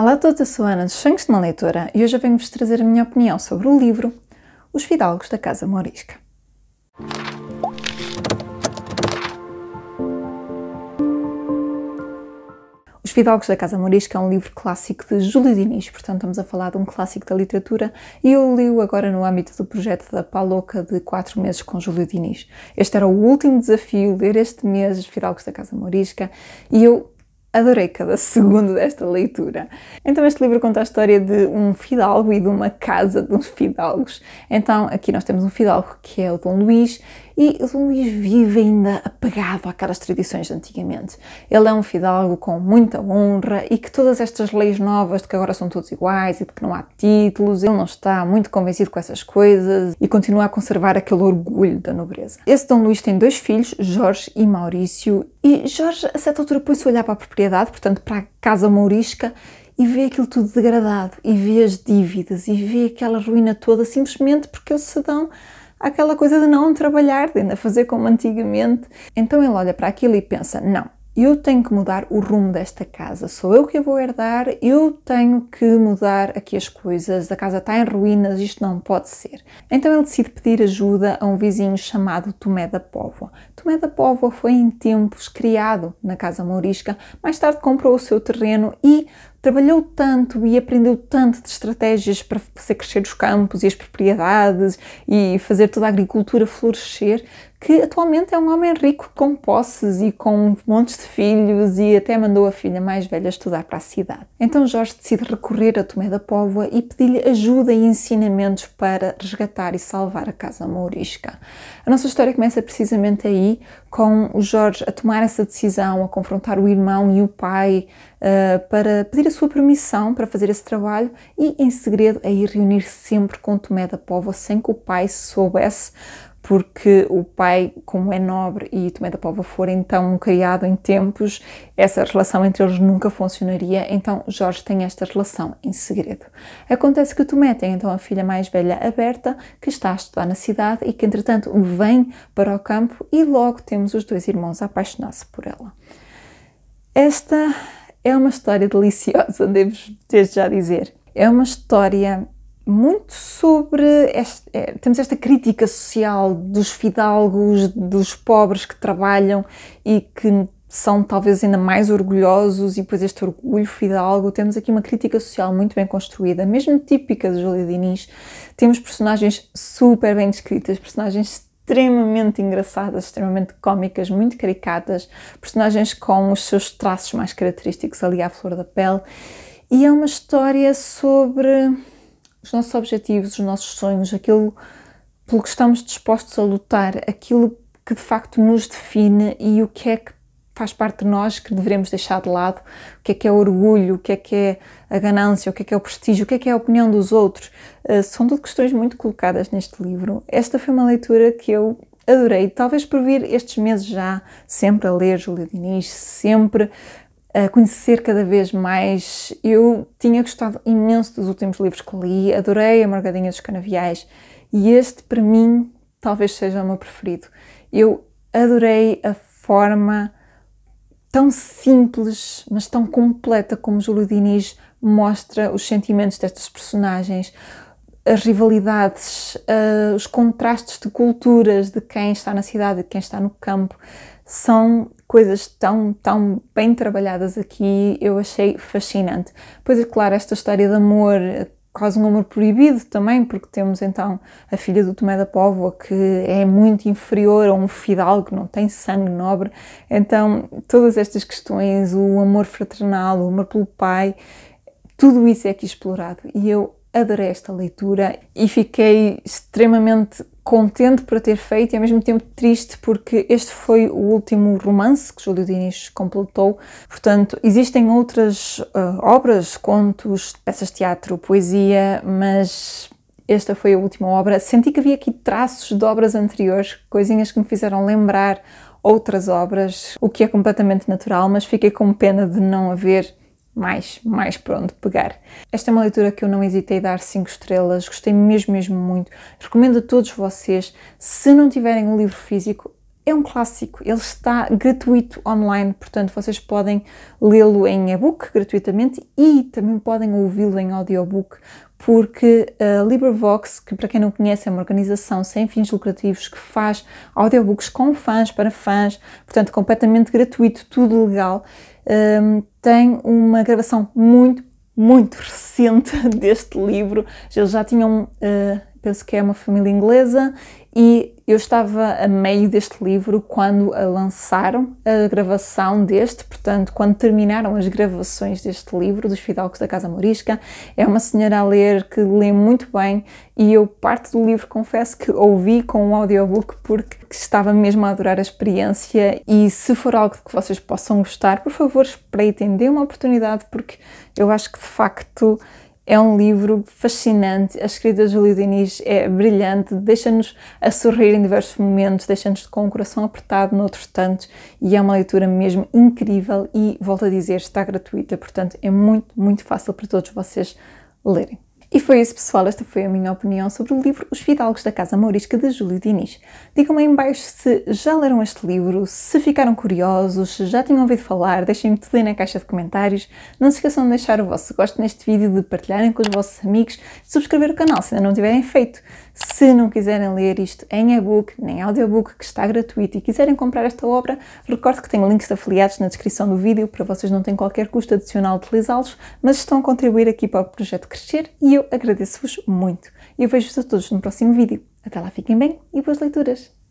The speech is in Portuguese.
Olá a todos, eu sou Ana dos de uma Leitora e hoje eu venho-vos trazer a minha opinião sobre o livro Os Fidalgos da Casa Morisca. Os Fidalgos da Casa Morisca é um livro clássico de Júlio Diniz, portanto estamos a falar de um clássico da literatura e eu li-o agora no âmbito do projeto da Paloca de 4 meses com Júlio Diniz. Este era o último desafio, ler este mês Os Fidalgos da Casa Morisca e eu Adorei cada segundo desta leitura. Então, este livro conta a história de um fidalgo e de uma casa de uns fidalgos. Então, aqui nós temos um fidalgo que é o Dom Luís e Luís vive ainda apegado àquelas tradições de antigamente. Ele é um fidalgo com muita honra e que todas estas leis novas de que agora são todos iguais e de que não há títulos, ele não está muito convencido com essas coisas e continua a conservar aquele orgulho da nobreza. Esse Dom Luís tem dois filhos, Jorge e Maurício, e Jorge a certa altura põe-se a olhar para a propriedade, portanto para a casa mourisca, e vê aquilo tudo degradado, e vê as dívidas, e vê aquela ruína toda simplesmente porque eles se dão aquela coisa de não trabalhar, de ainda fazer como antigamente. Então ele olha para aquilo e pensa: não, eu tenho que mudar o rumo desta casa, sou eu que a vou herdar, eu tenho que mudar aqui as coisas, a casa está em ruínas, isto não pode ser. Então ele decide pedir ajuda a um vizinho chamado Tomé da Póvoa. Tomé da Póvoa foi em tempos criado na Casa Mourisca, mais tarde comprou o seu terreno e trabalhou tanto e aprendeu tanto de estratégias para fazer crescer os campos e as propriedades e fazer toda a agricultura florescer, que atualmente é um homem rico com posses e com montes de filhos e até mandou a filha mais velha estudar para a cidade. Então Jorge decide recorrer a Tomé da Póvoa e pedir-lhe ajuda e ensinamentos para resgatar e salvar a casa mourisca. A nossa história começa precisamente aí, com o Jorge a tomar essa decisão, a confrontar o irmão e o pai uh, para pedir a sua permissão para fazer esse trabalho e, em segredo, a ir reunir sempre com Tomé da Povo sem que o pai soubesse, porque o pai, como é nobre e Tomé da Pova for então criado em tempos, essa relação entre eles nunca funcionaria, então Jorge tem esta relação em segredo. Acontece que Tomé tem então a filha mais velha, aberta, que está a estudar na cidade e que entretanto vem para o campo e logo temos os dois irmãos a apaixonar-se por ela. Esta é uma história deliciosa, devo desde já dizer. É uma história muito sobre. Este, é, temos esta crítica social dos fidalgos, dos pobres que trabalham e que são talvez ainda mais orgulhosos e depois este orgulho fidalgo, temos aqui uma crítica social muito bem construída, mesmo típica de Julia Diniz, temos personagens super bem descritas, personagens extremamente engraçadas, extremamente cómicas, muito caricatas, personagens com os seus traços mais característicos ali à flor da pele e é uma história sobre os nossos objetivos, os nossos sonhos, aquilo pelo que estamos dispostos a lutar, aquilo que de facto nos define e o que é que faz parte de nós que devemos deixar de lado, o que é que é o orgulho, o que é que é a ganância, o que é que é o prestígio, o que é que é a opinião dos outros. Uh, são tudo questões muito colocadas neste livro. Esta foi uma leitura que eu adorei, talvez por vir estes meses já sempre a ler Júlia Diniz, sempre a conhecer cada vez mais. Eu tinha gostado imenso dos últimos livros que li, adorei A Morgadinha dos Canaviais e este, para mim, talvez seja o meu preferido. Eu adorei a forma tão simples, mas tão completa como Júlio Diniz mostra os sentimentos destas personagens, as rivalidades, uh, os contrastes de culturas de quem está na cidade e de quem está no campo. São coisas tão, tão bem trabalhadas aqui, eu achei fascinante. Pois é, claro, esta história de amor, quase um amor proibido também, porque temos então a filha do Tomé da Póvoa, que é muito inferior a um fidalgo, não tem sangue nobre. Então, todas estas questões, o amor fraternal, o amor pelo pai, tudo isso é aqui explorado e eu adorei esta leitura e fiquei extremamente contente por a ter feito e ao mesmo tempo triste porque este foi o último romance que Júlio Diniz completou. Portanto, existem outras uh, obras, contos, peças de teatro, poesia, mas esta foi a última obra. Senti que havia aqui traços de obras anteriores, coisinhas que me fizeram lembrar outras obras, o que é completamente natural, mas fiquei com pena de não haver mais, mais pronto pegar. Esta é uma leitura que eu não hesitei dar 5 estrelas, gostei mesmo, mesmo muito. Recomendo a todos vocês, se não tiverem um livro físico, é um clássico, ele está gratuito online, portanto vocês podem lê-lo em e-book gratuitamente e também podem ouvi-lo em audiobook, porque a eh, LibriVox, que para quem não conhece é uma organização sem fins lucrativos que faz audiobooks com fãs para fãs, portanto completamente gratuito, tudo legal, um, ehm, tem uma gravação muito muito recente deste livro. Eles já tinham uh, penso que é uma família inglesa, e eu estava a meio deste livro quando a lançaram a gravação deste, portanto, quando terminaram as gravações deste livro, dos Fidalcos da Casa Morisca. É uma senhora a ler que lê muito bem e eu parte do livro confesso que ouvi com um audiobook porque estava mesmo a adorar a experiência e se for algo que vocês possam gostar, por favor, espreitem, dê uma oportunidade porque eu acho que de facto é um livro fascinante, a escrita de Júlio Diniz é brilhante, deixa-nos a sorrir em diversos momentos, deixa-nos com o coração apertado noutros tantos e é uma leitura mesmo incrível e, volto a dizer, está gratuita, portanto é muito, muito fácil para todos vocês lerem. E foi isso, pessoal. Esta foi a minha opinião sobre o livro Os Fidalgos da Casa Mourisca, de Júlio Diniz. Digam-me aí embaixo se já leram este livro, se ficaram curiosos, se já tinham ouvido falar, deixem-me tudo aí na caixa de comentários. Não se esqueçam de deixar o vosso gosto neste vídeo, de partilharem com os vossos amigos, de subscrever o canal se ainda não tiverem feito. Se não quiserem ler isto em e-book nem audiobook, que está gratuito, e quiserem comprar esta obra, recordo que tenho links afiliados na descrição do vídeo para vocês não terem qualquer custo adicional utilizá-los, mas estão a contribuir aqui para o projeto crescer e eu agradeço-vos muito. Eu vejo-vos a todos no próximo vídeo. Até lá, fiquem bem e boas leituras!